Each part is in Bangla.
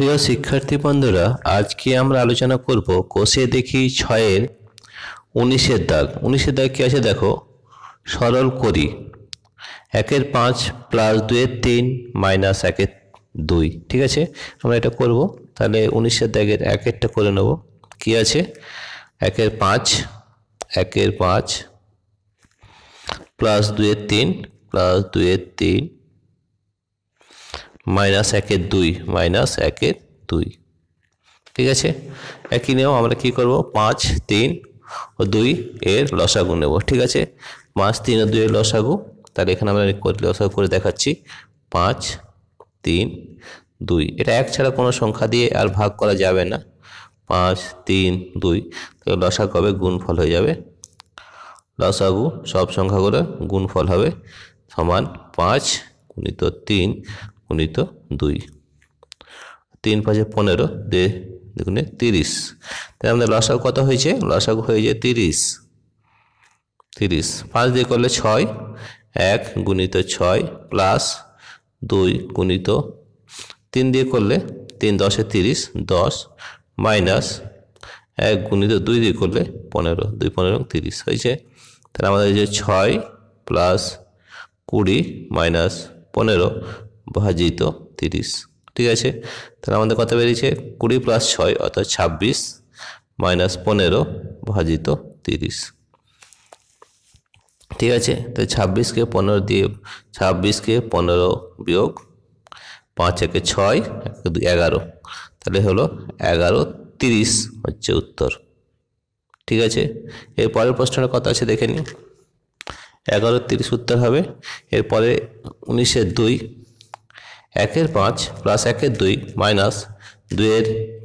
প্রিয় শিক্ষার্থী বন্ধুরা আজকে আমরা আলোচনা করব কোষে দেখি ছয়ের উনিশের দাগ উনিশের দাগ কী আছে দেখো সরল করি একের পাঁচ প্লাস দুয়ের তিন মাইনাস একের দুই ঠিক আছে আমরা এটা করব তাহলে উনিশের দাগের এক একটা করে নেব কি আছে একের পাঁচ একের পাঁচ প্লাস দুয়ের তিন প্লাস দুয়ের তিন মাইনাস একের দুই মাইনাস একের দুই ঠিক আছে একই নিয়েও আমরা কি করব পাঁচ তিন ও দুই এর লসাগু নেব ঠিক আছে পাঁচ তিন ও দুই এর লসাগু তাহলে এখানে আমরা লসাগু করে দেখাচ্ছি পাঁচ তিন দুই এটা এক ছাড়া কোনো সংখ্যা দিয়ে আর ভাগ করা যাবে না পাঁচ তিন দুই তাহলে লসাগু হবে গুণফল হয়ে যাবে লসাগু সব সংখ্যাগুলো গুণফল হবে সমান পাঁচ গুণিত তিন গুণিত দুই তিন পাঁচে পনেরো দে দেখুন তিরিশ তাই আমাদের লসাগ কত হয়েছে লসাগ হয়েছে তিরিশ তিরিশ পাঁচ দিয়ে করলে ছয় এক গুণিত ছয় প্লাস দুই গুণিত তিন দিয়ে করলে তিন দশে তিরিশ দশ মাইনাস এক গুণিত দুই দিয়ে করলে পনেরো দুই পনেরো তিরিশ হয়েছে তাহলে আমাদের যে ছয় প্লাস কুড়ি মাইনাস পনেরো ভাজিত তিরিশ ঠিক আছে তাহলে আমাদের কথা বেরিয়েছে কুড়ি প্লাস ছয় অর্থাৎ ছাব্বিশ মাইনাস পনেরো ভাজিত তিরিশ ঠিক আছে তো ছাব্বিশকে পনেরো দিয়ে ছাব্বিশকে পনেরো বিয়োগ পাঁচ একে ছয় এগারো তাহলে হলো এগারো তিরিশ হচ্ছে উত্তর ঠিক আছে এর পরের প্রশ্নটা কথা আছে দেখে নিন এগারো তিরিশ উত্তর হবে এরপরে উনিশের দুই একের পাঁচ প্লাস একের দুই মাইনাস দুয়ের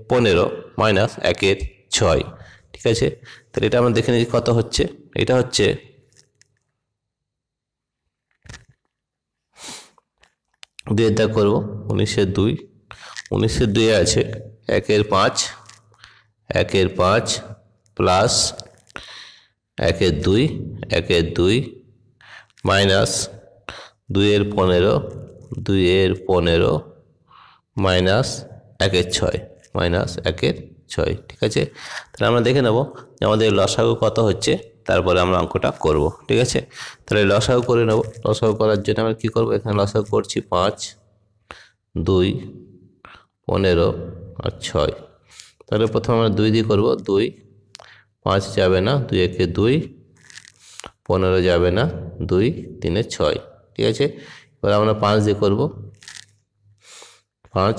পনেরো মাইনাস একের ছয় ঠিক আছে তাহলে এটা আমরা দেখে নিই কত হচ্ছে এটা হচ্ছে দুয়ের দাগ করবো উনিশের দুই উনিশের দুয়ে আছে একের পাঁচ একের পাঁচ প্লাস একের দুই একের দুই মাইনাস দুইয়ের পনেরো দুই এর পনেরো মাইনাস একের ছয় মাইনাস একের ছয় ঠিক আছে তাহলে আমরা দেখে নেব যে আমাদের লসাগু কত হচ্ছে তারপরে আমরা অঙ্কটা করব ঠিক আছে তাহলে লসাগু করে নেব লসাগু করার জন্য আমরা কী করবো এখানে লসাগু করছি পাঁচ দুই পনেরো আর ছয় তাহলে প্রথমে আমরা দুই দিয়ে করবো দুই পাঁচ যাবে না দুই একে দুই পনেরো যাবে না দুই তিনে ছয় ঠিক আছে এবার আমরা পাঁচ দিয়ে করব পাঁচ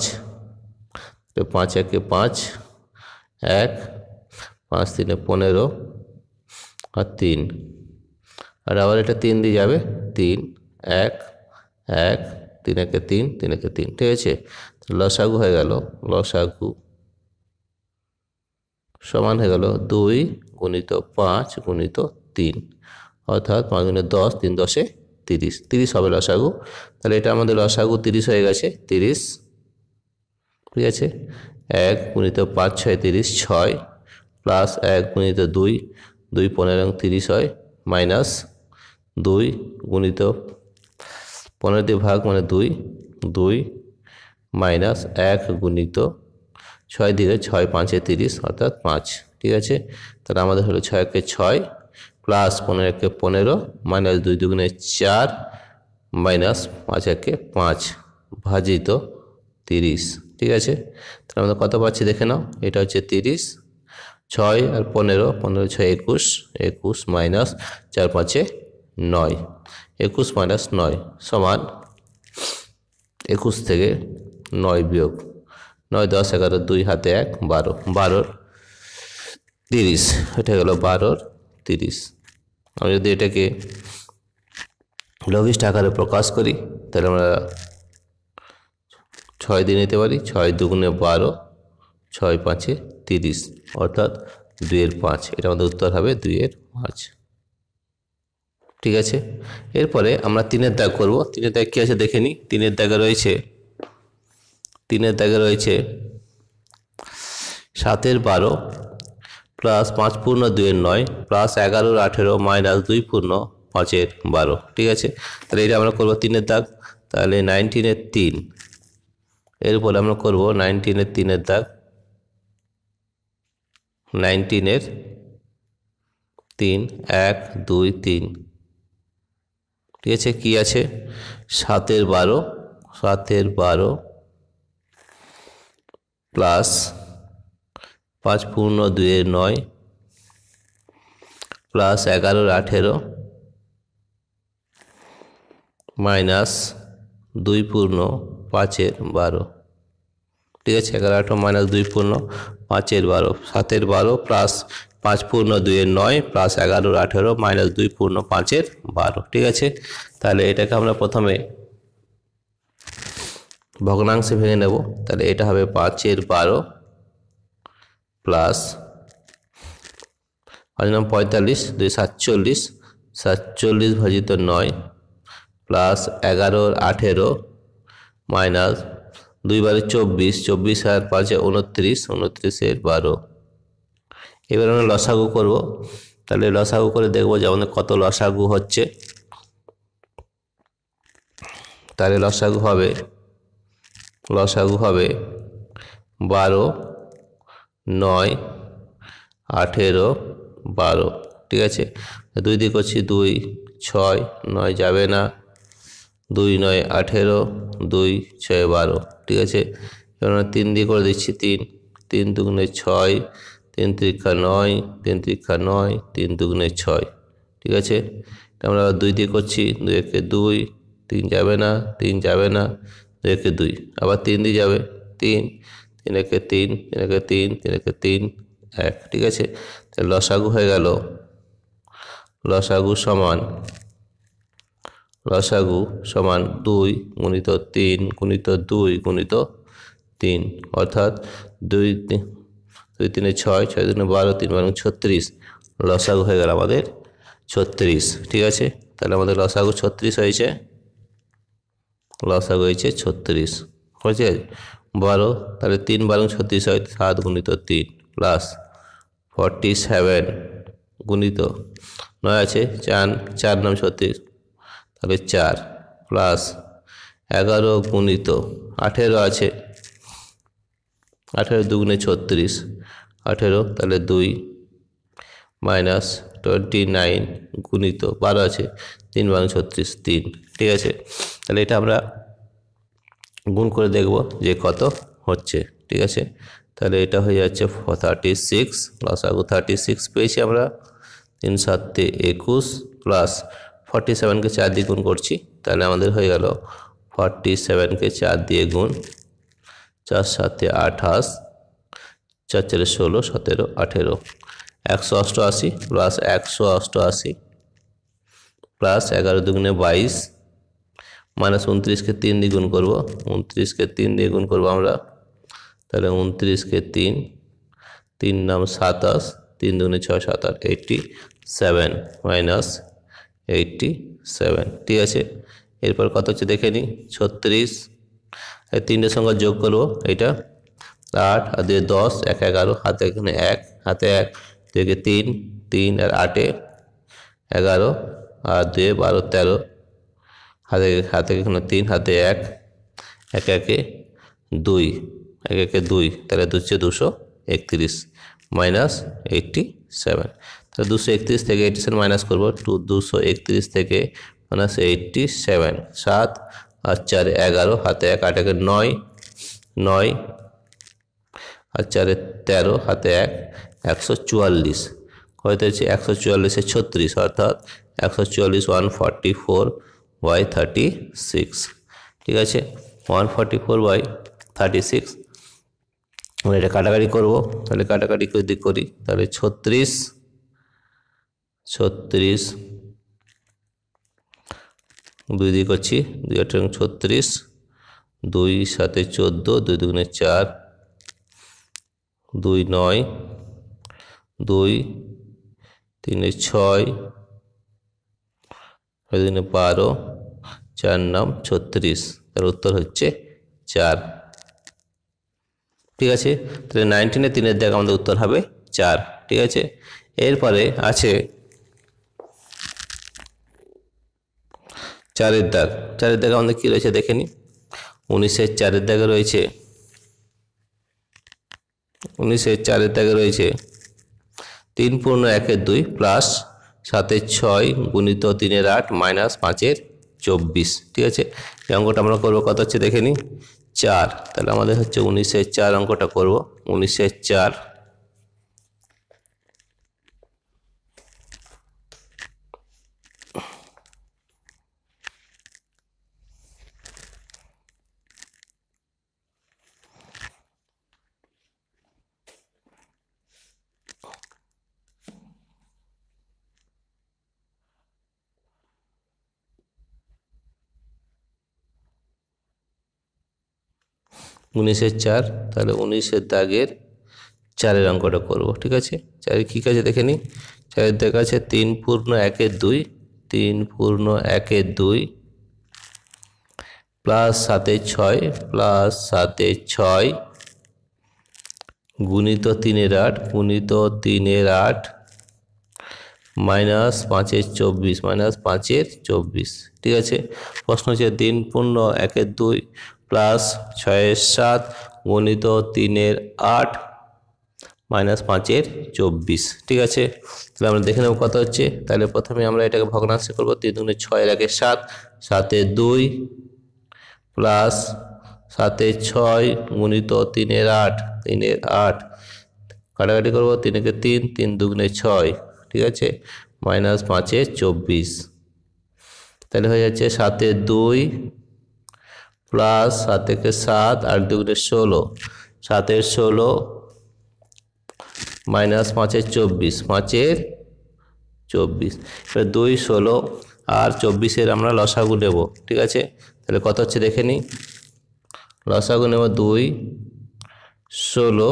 পাঁচ একে পাঁচ এক পাঁচ তিনে পনেরো আর তিন আর আবার এটা তিন দিয়ে যাবে তিন এক এক তিন একে তিন তিন একে তিন ঠিক আছে লসাগু হয়ে গেল লসাগু সমান হয়ে গেল দুই গুণিত পাঁচ গুণিত তিন অর্থাৎ পাঁচ গুণে দশ তিন দশে তিরিশ তিরিশ হবে লসাগু তাহলে এটা আমাদের লসাগু তিরিশ হয়ে গেছে তিরিশ ঠিক আছে এক গুণিত পাঁচ ছয় তিরিশ ছয় প্লাস এক গুণিত দুই দুই পনেরো তিরিশ হয় মাইনাস দুই গুণিত পনেরো দিয়ে ভাগ মানে দুই দুই মাইনাস এক গুণিত ছয় দিকে ছয় পাঁচে তিরিশ অর্থাৎ পাঁচ ঠিক আছে তাহলে আমাদের হলো কে ছয় প্লাস পনেরো একে পনেরো মাইনাস দুই দুগুণে চার মাইনাস পাঁচ একে পাঁচ ভাজিত তিরিশ ঠিক আছে তাহলে আমরা কত পাচ্ছি দেখে নাও এটা হচ্ছে তিরিশ ছয় আর পনেরো পনেরো ছয় একুশ একুশ মাইনাস চার পাঁচে নয় একুশ মাইনাস নয় সমান একুশ থেকে নয় বিয়োগ নয় দশ এগারো দুই হাতে এক বারো বারোর তিরিশ এটা গেল বারোর তিরিশ আমি যদি এটাকে লঘিষ্ঠ আকারে প্রকাশ করি তাহলে আমরা ছয় দিয়ে নিতে পারি ছয় দুগুণে বারো ছয় পাঁচে তিরিশ অর্থাৎ দুয়ের পাঁচ এটা আমাদের উত্তর হবে দুয়ের পাঁচ ঠিক আছে এরপরে আমরা তিনের দাগ করব তিনের দাগ কী আছে দেখে নিই তিনের দাগে রয়েছে তিনের দাগে রয়েছে সাতের বারো প্লাস পাঁচ পূর্ণ দুয়ের নয় প্লাস এগারোর আঠেরো মাইনাস দুই পূর্ণ পাঁচের বারো ঠিক আছে তাহলে এটা আমরা করবো তিনের দাগ তাহলে নাইনটিনের তিন এর উপরে আমরা করব নাইনটিনের তিনের দাগ নাইনটিনের তিন এক দুই তিন ঠিক আছে কী আছে সাতের বারো সাতের বারো প্লাস পাঁচ পূর্ণ দুয়ের নয় প্লাস এগারোর আঠেরো মাইনাস দুই পূর্ণ পাঁচের বারো ঠিক আছে এগারো আঠেরো মাইনাস দুই পূর্ণ পাঁচের বারো সাতের বারো প্লাস পাঁচ পূর্ণ দুইয়ের নয় প্লাস এগারোর আঠেরো মাইনাস দুই পূর্ণ পাঁচের বারো ঠিক আছে তাহলে এটাকে আমরা প্রথমে ভগ্নাংশে ভেঙে নেব তাহলে এটা হবে পাঁচের বারো প্লাস পাঁচ নাম পঁয়তাল্লিশ দুই সাতচল্লিশ সাতচল্লিশ ভাজিত নয় প্লাস এগারোর আঠেরো মাইনাস দুই বারে চব্বিশ চব্বিশ আর পাঁচে উনত্রিশ উনত্রিশের বারো এবার আমরা লসাগু করব তাহলে লসাগু করে দেখব যে আমাদের কত লসাগু হচ্ছে তাহলে লসাগু হবে লসাগু হবে বারো নয় আঠেরো বারো ঠিক আছে দুই দিয়ে করছি দুই ছয় নয় যাবে না দুই নয় আঠেরো দুই ছয় বারো ঠিক আছে এবার তিন দিয়ে করে দিচ্ছি তিন তিন দুগুণে ছয় তিন তিরিক্ষা নয় তিন তিরিক্ষা নয় তিন দুগুণে ছয় ঠিক আছে আমরা দুই দিয়ে করছি দুই একে দুই তিন যাবে না তিন যাবে না দুই একে দুই আবার তিন দিয়ে যাবে তিন তিন একে তিন তিন একে তিন তিন একে তিন এক ঠিক আছে তাহলে লসাগু হয়ে গেল লসাগু সমান লসাগু সমান দুই গুণিত তিন গুণিত দুই গুণিত তিন অর্থাৎ দুই দুই তিনে ছয় ছয় তিনে বারো তিন বারো ছত্রিশ লসাগু হয়ে গেল আমাদের ছত্রিশ ঠিক আছে তাহলে আমাদের লসাগু ছত্রিশ হয়েছে লসাগু হয়েছে ছত্রিশ ঠিক আছে বারো তাহলে তিন বারো ছত্রিশ হয় সাত গুণিত তিন প্লাস ফর্টি সেভেন গুণিত নয় আছে চার চার নাম ছত্রিশ তাহলে চার প্লাস এগারো গুণিত আঠেরো আছে আঠেরো দুগুণে ছত্রিশ আঠেরো তাহলে দুই মাইনাস টোয়েন্টি নাইন গুণিত বারো আছে তিন বারো ছত্রিশ তিন ঠিক আছে তাহলে এটা আমরা গুণ করে দেখব যে কত হচ্ছে ঠিক আছে তাহলে এটা হয়ে যাচ্ছে থার্টি সিক্স প্লাস আগু থার্টি সিক্স পেয়েছি আমরা তিন সাতটি একুশ প্লাস ফর্টি সেভেনকে চার দিয়ে গুণ করছি তাহলে আমাদের হয়ে গেল ফর্টি সেভেনকে চার দিয়ে গুণ চার সাতে আঠাশ চার চারে ষোলো সতেরো আঠেরো একশো অষ্টআশি প্লাস একশো অষ্টআশি প্লাস এগারো দুগুণে বাইশ মাইনাস উনত্রিশকে তিন দিয়ে গুণ করবো উনত্রিশকে তিন দিয়ে গুণ করবো আমরা তাহলে উনত্রিশকে তিন তিন নাম সাতাশ তিন দুগুণে ছয় সাত আট eighty seven minus eighty seven ঠিক আছে এরপর কত হচ্ছে দেখে নিই ছত্রিশ এই তিনটে সংখ্যা যোগ করবো এইটা আট আর দিয়ে দশ এক এগারো হাতে এখানে এক হাতে এক দুইকে তিন তিন আর আটে এগারো আর দুয়ে বারো তেরো হাতে হাতে এখানে তিন হাতে এক একে একে দুই এক একে দুই তাহলে দুচ্ছে দুশো একত্রিশ মাইনাস এইটটি সেভেন তাহলে দুশো একত্রিশ থেকে এইটটি সেভেন মাইনাস করবো টু দুশো একত্রিশ থেকে মাইনাস এইটটি সেভেন সাত আর চার এগারো হাতে এক আট একে নয় নয় আর চারে তেরো হাতে এক একশো চুয়াল্লিশ হয়তো হচ্ছে একশো চুয়াল্লিশে ছত্রিশ অর্থাৎ একশো চুয়াল্লিশ one forty four by thirty six ঠিক আছে one forty four by thirty six আমরা এটা কাটাকাটি করবো তাহলে কাটাকাটি যদি করি তাহলে ছত্রিশ ছত্রিশ দুই দিক করছি দুই আট ছত্রিশ দুই সাথে চোদ্দো দুই দুগুণে চার দুই নয় দুই তিনে ছয় দুই দিনে বারো চার নাম ছত্রিশ তার উত্তর হচ্ছে চার ঠিক আছে তাহলে নাইনটিনে তিনের দেখ আমাদের উত্তর হবে চার ঠিক আছে এরপরে আছে চারের দাগ চারের দাগ আমাদের কী রয়েছে দেখে নি উনিশের চারের দাগে রয়েছে উনিশের চারের দাগে রয়েছে তিন পূর্ণ একের দুই প্লাস সাতের ছয় গুণিত তিনের আট মাইনাস পাঁচের চব্বিশ ঠিক আছে এই অঙ্কটা আমরা করবো কত হচ্ছে দেখে নিই চার তাহলে আমাদের হচ্ছে উনিশের চার অঙ্কটা করব উনিশের চার উনিশের চার তাহলে উনিশের দাগের চারের অঙ্কটা করব ঠিক আছে চারের কী কাছে দেখে নিই চারের দাগ আছে তিন পূর্ণ একের দুই তিন পূর্ণ একের দুই প্লাস সাতে ছয় প্লাস সাতে ছয় গুণিত তিনের আট গুণিত তিনের আট মাইনাস পাঁচের চব্বিশ মাইনাস পাঁচের চব্বিশ ঠিক আছে প্রশ্ন হচ্ছে তিন পূর্ণ একের দুই প্লাস ছয়ের সাত গণিত তিনের আট মাইনাস পাঁচের চব্বিশ ঠিক আছে তাহলে আমরা দেখে নেব কত হচ্ছে তাহলে প্রথমে আমরা এটাকে ভগ্নাংশে করবো তিন দুগুণে ছয়ের একে সাত সাতে দুই প্লাস সাতে ছয় গুণিত তিনের আট তিনের আট কাটাকাটি করবো তিনকে তিন তিন দুগুণে ছয় ঠিক আছে মাইনাস পাঁচের চব্বিশ তাহলে হয়ে যাচ্ছে সাতে দুই প্লাস সাত থেকে সাত আর দুগুণে ষোলো সাতের ষোলো মাইনাস পাঁচের চব্বিশ পাঁচের চব্বিশ এবার দুই ষোলো আর চব্বিশের আমরা লসাগু নেব ঠিক আছে তাহলে কত হচ্ছে দেখে নিই লসাগু নেব দুই ষোলো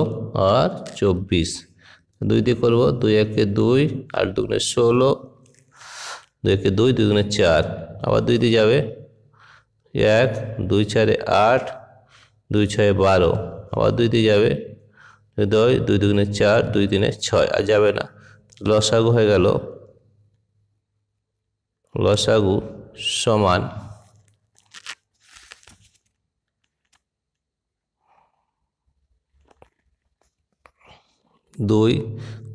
আর চব্বিশ দুই দিয়ে করবো দুই একে দুই আর দুগুণে ষোলো দুই একে দুই দুগুণে চার আবার দুই দিয়ে যাবে এক দুই চারে আট দুই ছয়ে বারো আবার দুই দিয়ে যাবে দুই দুই দুগুণে চার দুই তিনে ছয় আর যাবে না লসাগু হয়ে গেল লসাগু সমান দুই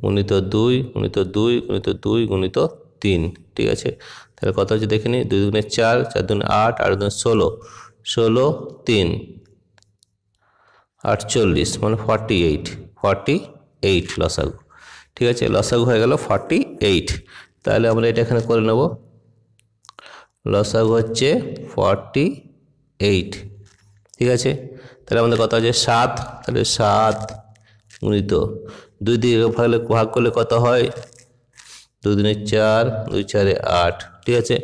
গুণিত দুই গুণিত দুই গুণিত দুই গুণিত তিন ঠিক আছে তাহলে কত হচ্ছে দেখে নিই দুই দুগুণে চার চার দুগুণে আট আট দুগুণে ষোলো ষোলো তিন আটচল্লিশ মানে ফর্টি এইট ফর্টি এইট লসাগু ঠিক আছে লসাগু হয়ে গেল ফর্টি এইট তাহলে আমরা এটা এখানে করে নেব লসাগু হচ্ছে ফর্টি এইট ঠিক আছে তাহলে আমাদের কত আছে সাত তাহলে সাত গুণিত দুই দিকে ভাগলে ভাগ করলে কত হয় দু দিনে চার দুই চারে আট ঠিক আছে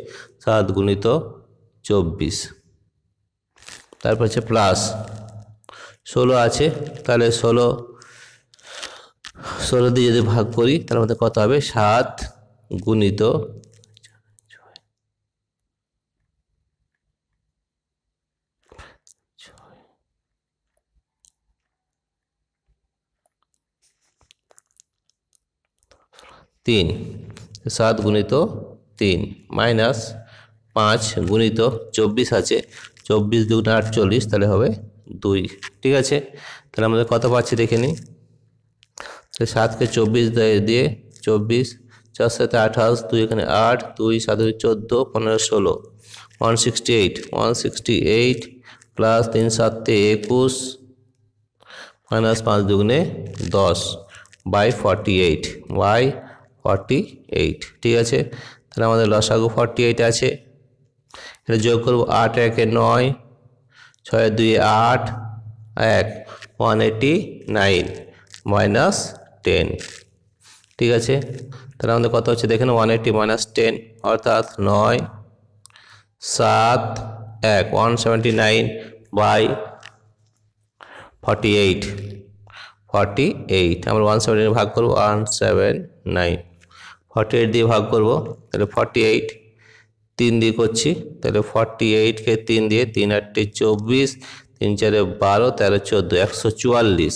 সাত গুণিত চব্বিশ তারপর আছে প্লাস ষোলো আছে তাহলে ষোলো ষোলো দিয়ে যদি ভাগ করি তার মধ্যে কত হবে সাত গুণিত তিন সাত গুণিত তিন মাইনাস পাঁচ গুণিত চব্বিশ আছে চব্বিশ দুগুণে আটচল্লিশ তাহলে হবে দুই ঠিক আছে তাহলে আমাদের কত পাচ্ছি দেখে নিই তাহলে সাতকে চব্বিশ দিয়ে চব্বিশ চার সাথে আঠাশ দুই এখানে আট দুই সাত চোদ্দো পনেরো ষোলো one sixty eight one sixty eight plus তিন সাতে একুশ মাইনাস পাঁচ দুগুণে দশ by forty eight by 48 eight ঠিক আছে তাহলে আমাদের লসাগু ফর্টি এইট আছে এটা যোগ করবো আট একে নয় ছয় দুই আট এক one eighty nine minus ten ঠিক আছে তাহলে আমাদের কত হচ্ছে দেখেন ওয়ান এইটি মাইনাস টেন অর্থাৎ নয় সাত এক one seventy nine by forty eight forty eight আমরা ওয়ান ভাগ করবো one seven nine forty eight দিয়ে ভাগ করব তাহলে ফর্টি এইট তিন দিয়ে করছি তাহলে ফর্টি এইটকে তিন দিয়ে তিন আটটি চব্বিশ তিন চারে বারো তেরো চোদ্দো একশো চুয়াল্লিশ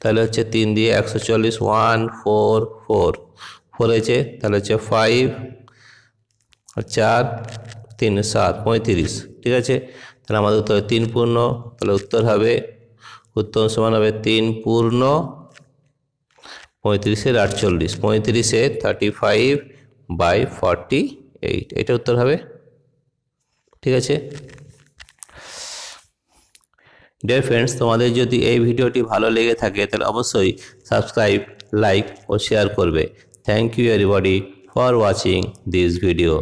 তাহলে হচ্ছে তিন দিয়ে একশো চল্লিশ ওয়ান ফোর ফোর ফোর হয়েছে তাহলে হচ্ছে ফাইভ চার তিন সাত পঁয়ত্রিশ ঠিক আছে তাহলে আমাদের উত্তর তিন পূর্ণ তাহলে উত্তর হবে উত্তর সমান হবে তিন পূর্ণ পঁয়ত্রিশের আটচল্লিশ পঁয়ত্রিশে thirty five by forty eight এটা উত্তর হবে ঠিক আছে ডিয়ার ফ্রেন্ডস তোমাদের যদি এই ভিডিওটি ভালো লেগে থাকে তাহলে অবশ্যই সাবস্ক্রাইব লাইক ও শেয়ার করবে thank you everybody for watching this video